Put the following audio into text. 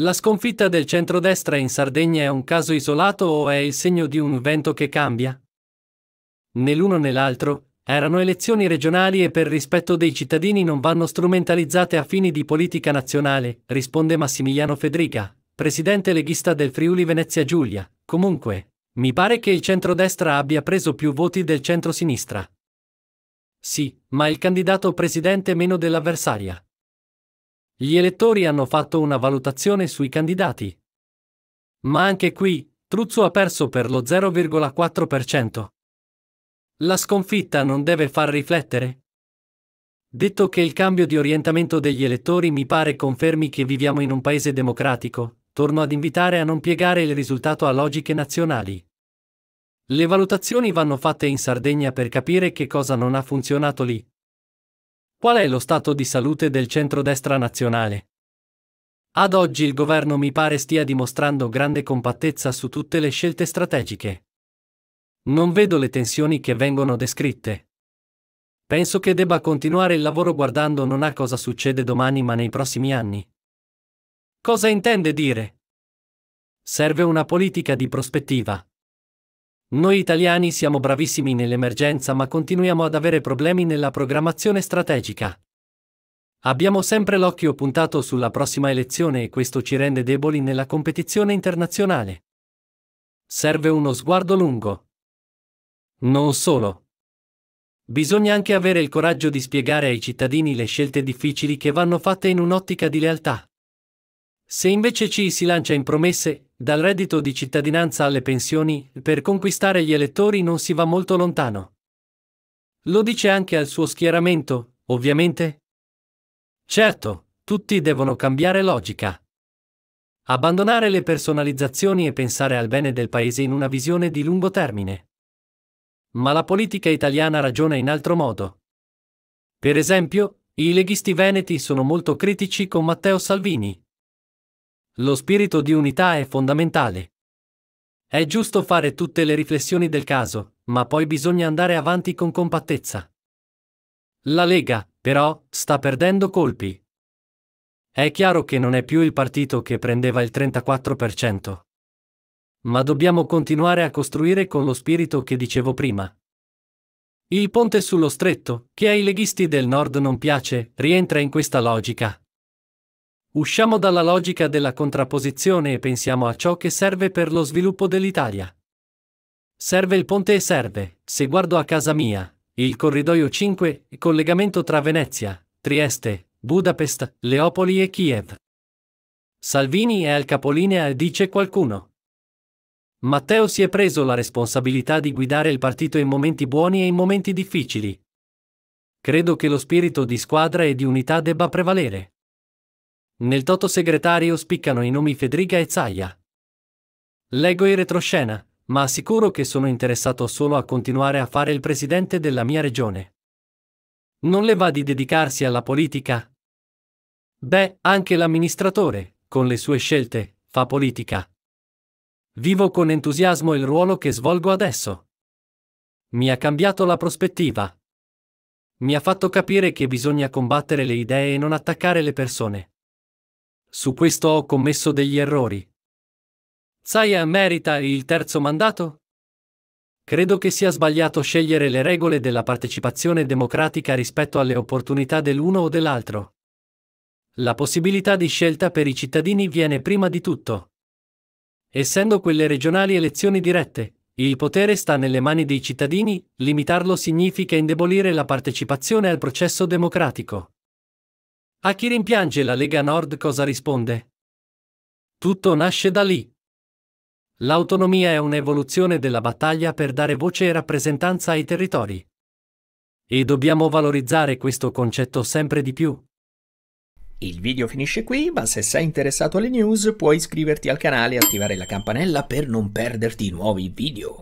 La sconfitta del centrodestra in Sardegna è un caso isolato o è il segno di un vento che cambia? Né l'uno né l'altro, erano elezioni regionali e per rispetto dei cittadini non vanno strumentalizzate a fini di politica nazionale, risponde Massimiliano Federica, presidente leghista del Friuli Venezia Giulia. Comunque, mi pare che il centrodestra abbia preso più voti del centrosinistra. Sì, ma il candidato presidente meno dell'avversaria. Gli elettori hanno fatto una valutazione sui candidati. Ma anche qui, Truzzo ha perso per lo 0,4%. La sconfitta non deve far riflettere? Detto che il cambio di orientamento degli elettori mi pare confermi che viviamo in un paese democratico, torno ad invitare a non piegare il risultato a logiche nazionali. Le valutazioni vanno fatte in Sardegna per capire che cosa non ha funzionato lì. Qual è lo stato di salute del centrodestra nazionale? Ad oggi il governo mi pare stia dimostrando grande compattezza su tutte le scelte strategiche. Non vedo le tensioni che vengono descritte. Penso che debba continuare il lavoro guardando non a cosa succede domani ma nei prossimi anni. Cosa intende dire? Serve una politica di prospettiva. Noi italiani siamo bravissimi nell'emergenza ma continuiamo ad avere problemi nella programmazione strategica. Abbiamo sempre l'occhio puntato sulla prossima elezione e questo ci rende deboli nella competizione internazionale. Serve uno sguardo lungo. Non solo. Bisogna anche avere il coraggio di spiegare ai cittadini le scelte difficili che vanno fatte in un'ottica di lealtà. Se invece ci si lancia in promesse, dal reddito di cittadinanza alle pensioni, per conquistare gli elettori non si va molto lontano. Lo dice anche al suo schieramento, ovviamente? Certo, tutti devono cambiare logica. Abbandonare le personalizzazioni e pensare al bene del paese in una visione di lungo termine. Ma la politica italiana ragiona in altro modo. Per esempio, i leghisti veneti sono molto critici con Matteo Salvini, lo spirito di unità è fondamentale. È giusto fare tutte le riflessioni del caso, ma poi bisogna andare avanti con compattezza. La Lega, però, sta perdendo colpi. È chiaro che non è più il partito che prendeva il 34%. Ma dobbiamo continuare a costruire con lo spirito che dicevo prima. Il ponte sullo stretto, che ai leghisti del nord non piace, rientra in questa logica. Usciamo dalla logica della contrapposizione e pensiamo a ciò che serve per lo sviluppo dell'Italia. Serve il ponte e serve, se guardo a casa mia, il corridoio 5, collegamento tra Venezia, Trieste, Budapest, Leopoli e Kiev. Salvini è al capolinea e dice qualcuno. Matteo si è preso la responsabilità di guidare il partito in momenti buoni e in momenti difficili. Credo che lo spirito di squadra e di unità debba prevalere. Nel toto segretario spiccano i nomi Federica e Zaia. Leggo in retroscena, ma assicuro che sono interessato solo a continuare a fare il presidente della mia regione. Non le va di dedicarsi alla politica? Beh, anche l'amministratore, con le sue scelte, fa politica. Vivo con entusiasmo il ruolo che svolgo adesso. Mi ha cambiato la prospettiva. Mi ha fatto capire che bisogna combattere le idee e non attaccare le persone su questo ho commesso degli errori. Zaya eh, merita il terzo mandato? Credo che sia sbagliato scegliere le regole della partecipazione democratica rispetto alle opportunità dell'uno o dell'altro. La possibilità di scelta per i cittadini viene prima di tutto. Essendo quelle regionali elezioni dirette, il potere sta nelle mani dei cittadini, limitarlo significa indebolire la partecipazione al processo democratico. A chi rimpiange la Lega Nord cosa risponde? Tutto nasce da lì. L'autonomia è un'evoluzione della battaglia per dare voce e rappresentanza ai territori. E dobbiamo valorizzare questo concetto sempre di più. Il video finisce qui, ma se sei interessato alle news puoi iscriverti al canale e attivare la campanella per non perderti nuovi video.